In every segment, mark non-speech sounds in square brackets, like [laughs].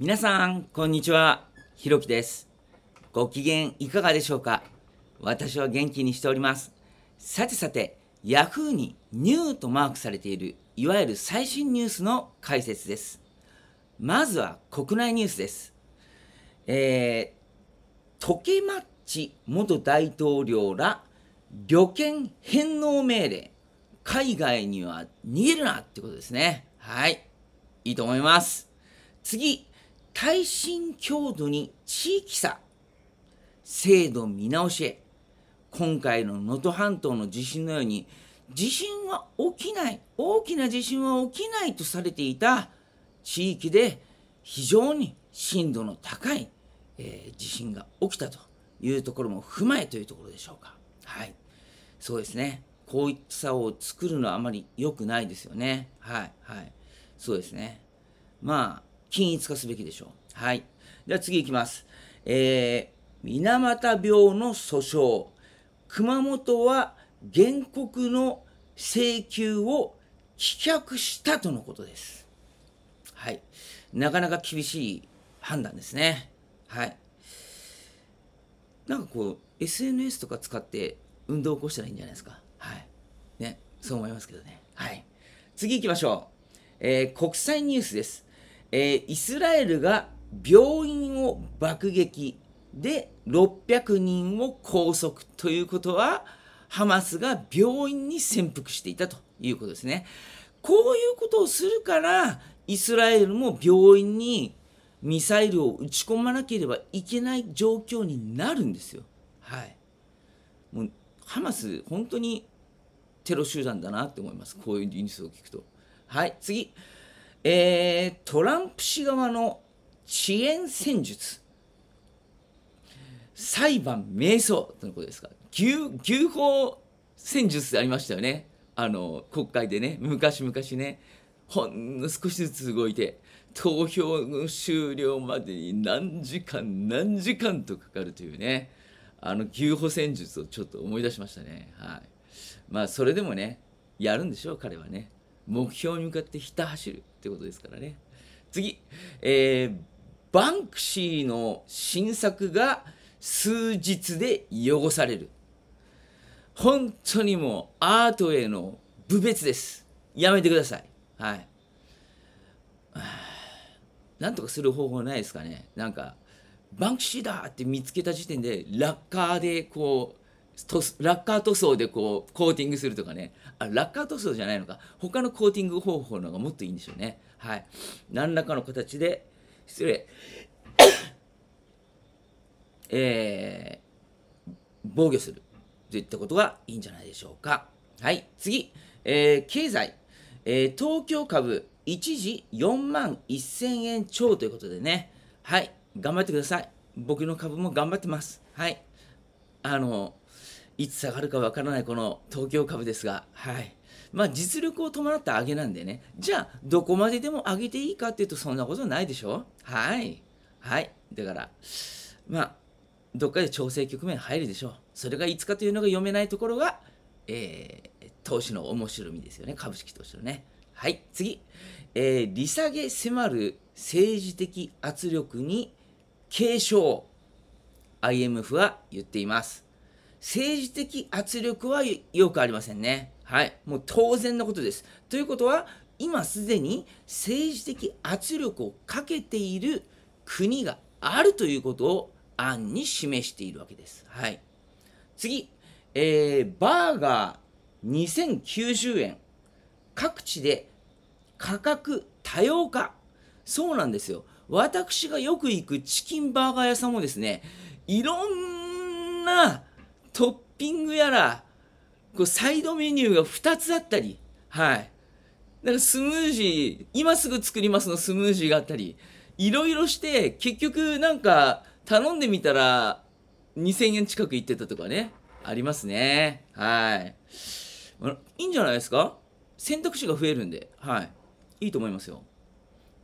皆さん、こんにちは。ひろきです。ご機嫌いかがでしょうか私は元気にしております。さてさて、Yahoo にニューとマークされている、いわゆる最新ニュースの解説です。まずは国内ニュースです。えー、時計マッチ元大統領ら、旅券返納命令。海外には逃げるなってことですね。はい。いいと思います。次、耐震強度に地域差制度見直しへ今回の能登半島の地震のように地震は起きない大きな地震は起きないとされていた地域で非常に震度の高い、えー、地震が起きたというところも踏まえというところでしょうか。はい、そうですね。こういった差を作るのはあまり良くないですよね。はい、はい、そうですね。まあ均一化すべきでしょう。はい。では次いきます。えー、水俣病の訴訟。熊本は原告の請求を棄却したとのことです。はい。なかなか厳しい判断ですね。はい。なんかこう、SNS とか使って運動を起こしたらいいんじゃないですか。はい。ね。そう思いますけどね。はい。次行きましょう。えー、国際ニュースです。えー、イスラエルが病院を爆撃で600人を拘束ということはハマスが病院に潜伏していたということですね。こういうことをするからイスラエルも病院にミサイルを撃ち込まなければいけない状況になるんですよ。はい、もうハマス本当にテロ集団だなって思いますこういうニュースを聞くと。はい次えー、トランプ氏側の遅延戦術裁判迷走とのことですか牛牛法戦術ありましたよねあの国会でね昔々ねほんの少しずつ動いて投票の終了までに何時間何時間とかかるというねあの牛歩戦術をちょっと思い出しましたねはいまあそれでもねやるんでしょう彼はね目標に向かってひた走るってことですからね。次、えー、バンクシーの新作が数日で汚される。本当にもうアートへの侮蔑です。やめてください。はい。[sighs] なんとかする方法ないですかね。なんか、バンクシーだって見つけた時点で、ラッカーでこうラッカー塗装でこうコーティングするとかねあラッカー塗装じゃないのか他のコーティング方法の方がもっといいんでしょうねはい何らかの形で失礼 [coughs] えー、防御するといったことがいいんじゃないでしょうかはい次、えー、経済、えー、東京株一時4万1000円超ということでねはい頑張ってください僕の株も頑張ってますはいあのいつ下がるかわからないこの東京株ですが、はい。まあ実力を伴った上げなんでね。じゃあ、どこまででも上げていいかっていうとそんなことないでしょはい。はい。だから、まあ、どっかで調整局面入るでしょう。それがいつかというのが読めないところが、えー、投資の面白みですよね。株式投資のね。はい、次。えー、利下げ迫る政治的圧力に継承。IMF は言っています。政治的圧力はよくありませんね。はい。もう当然のことです。ということは、今すでに政治的圧力をかけている国があるということを案に示しているわけです。はい。次、えー、バーガー2090円。各地で価格多様化。そうなんですよ。私がよく行くチキンバーガー屋さんもですね、いろんなトッピングやら、こうサイドメニューが2つあったり、はい。だからスムージー、今すぐ作りますのスムージーがあったり、いろいろして、結局なんか頼んでみたら2000円近くいってたとかね、ありますね。はい。いいんじゃないですか選択肢が増えるんで、はい。いいと思いますよ。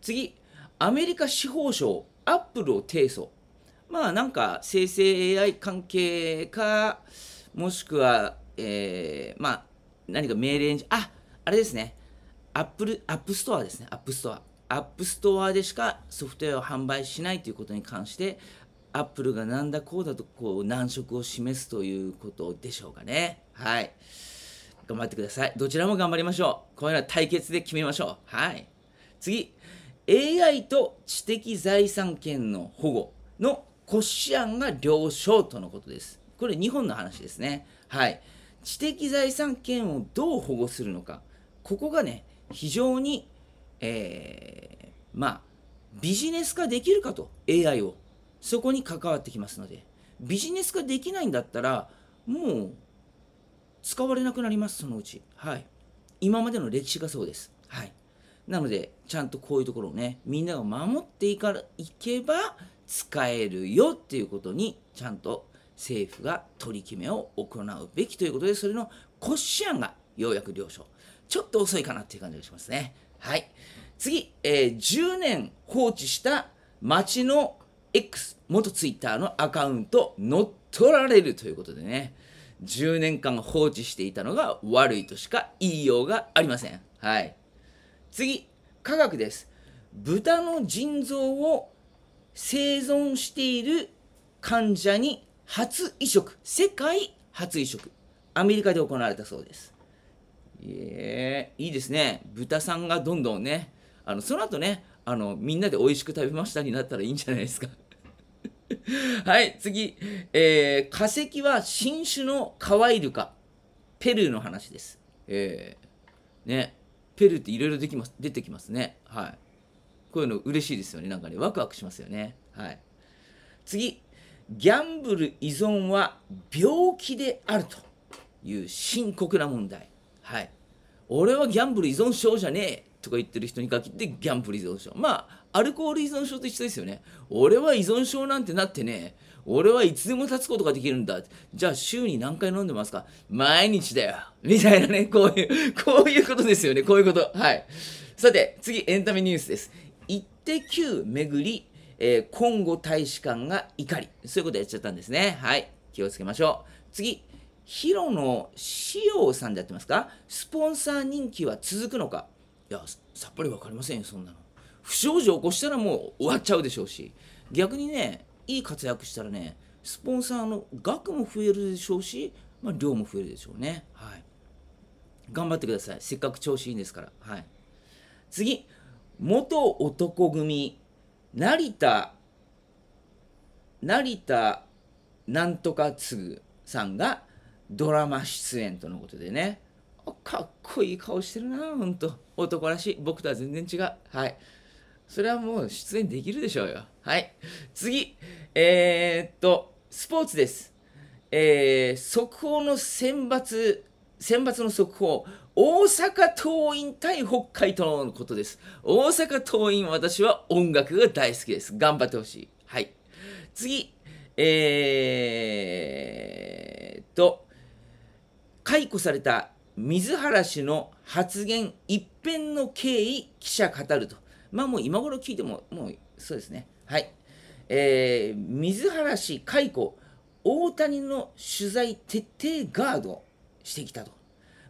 次、アメリカ司法省、アップルを提訴。まあなんか生成 AI 関係かもしくは、えー、まあ何か命令ああれですねアップルアップストアですねアップストアアップストアでしかソフトウェアを販売しないということに関してアップルがなんだこうだとこう難色を示すということでしょうかねはい頑張ってくださいどちらも頑張りましょうこういうのは対決で決めましょうはい次 AI と知的財産権の保護のこしあんが了承とのことです。これ日本の話ですね。はい。知的財産権をどう保護するのか。ここがね、非常に、えー、まあ、ビジネス化できるかと AI をそこに関わってきますのでビジネス化できないんだったらもう使われなくなりますそのうちはい今までの歴史がそうですはいなのでちゃんとこういうところをねみんなが守っていかいけば使えるよっていうことにちゃんと政府が取り決めを行うべきということでそれの骨子案がようやく了承ちょっと遅いかなっていう感じがしますねはい次、えー、10年放置した町の X 元ツイッターのアカウント乗っ取られるということでね10年間放置していたのが悪いとしか言いようがありませんはい次科学です豚の腎臓を生存している患者に初移植、世界初移植、アメリカで行われたそうです。えいいですね。豚さんがどんどんね、あのその後ね、あのみんなで美味しく食べましたになったらいいんじゃないですか。[laughs] はい、次、えー、化石は新種のカワイルカ、ペルーの話です。えー、ね、ペルーっていろいろ出てきますね。はい。こういうの嬉しいですよね。なんかね、ワクワクしますよね。はい。次、ギャンブル依存は病気であるという深刻な問題。はい。俺はギャンブル依存症じゃねえとか言ってる人に限ってギャンブル依存症。まあ、アルコール依存症と一緒ですよね。俺は依存症なんてなってね俺はいつでも立つことができるんだ。じゃあ週に何回飲んでますか毎日だよ。みたいなね、こういう、こういうことですよね。こういうこと。はい。さて、次、エンタメニュースです。って9巡り、えー、今後大使館が怒り。そういうことやっちゃったんですね。はい。気をつけましょう。次。ヒロの仕様さんでやってますかスポンサー人気は続くのかいや、さっぱりわかりませんよ、そんなの。不祥事を起こしたらもう終わっちゃうでしょうし、逆にね、いい活躍したらね、スポンサーの額も増えるでしょうし、まあ、量も増えるでしょうね。はい。頑張ってください。せっかく調子いいんですから。はい。次、元男組成田成田なんとかぐさんがドラマ出演とのことでねかっこいい顔してるなほんと男らしい僕とは全然違うはいそれはもう出演できるでしょうよはい次えー、っとスポーツですえー、速報の選抜選抜の速報大阪桐蔭対北海とのことです。大阪桐蔭、私は音楽が大好きです。頑張ってほしい。はい。次、えーと、解雇された水原氏の発言一辺の経緯、記者語ると。まあもう今頃聞いても、もうそうですね。はい。えー、水原氏解雇、大谷の取材徹底ガードしてきたと。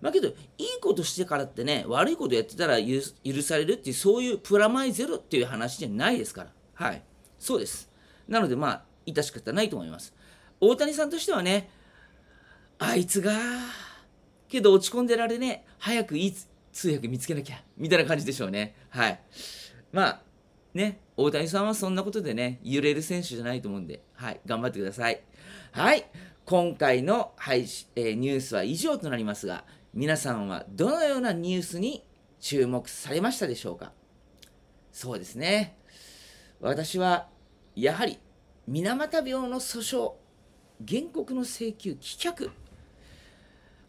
まあけど、いいことしてからってね、悪いことやってたら許されるっていう、そういうプラマイゼロっていう話じゃないですから。はい。そうです。なので、まあ、致し方ないと思います。大谷さんとしてはね、あいつが、けど落ち込んでられねえ、早くいい通訳見つけなきゃ、みたいな感じでしょうね。はい。まあ、ね、大谷さんはそんなことでね、揺れる選手じゃないと思うんで、はい、頑張ってください。はい、今回の配信、えー、ニュースは以上となりますが、皆さんはどのようなニュースに注目されましたでしょうかそうですね私はやはり水俣病の訴訟原告の請求棄却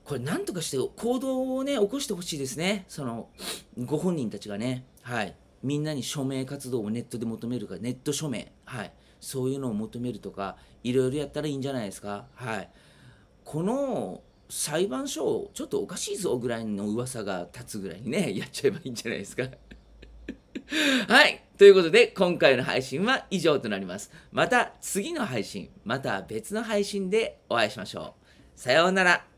これなんとかして行動をね起こしてほしいですねそのご本人たちがねはいみんなに署名活動をネットで求めるかネット署名はいそういうのを求めるとかいろいろやったらいいんじゃないですかはいこの裁判所ちょっとおかしいぞぐらいの噂が立つぐらいにね [laughs] やっちゃえばいいんじゃないですか [laughs] はいということで今回の配信は以上となりますまた次の配信また別の配信でお会いしましょうさようなら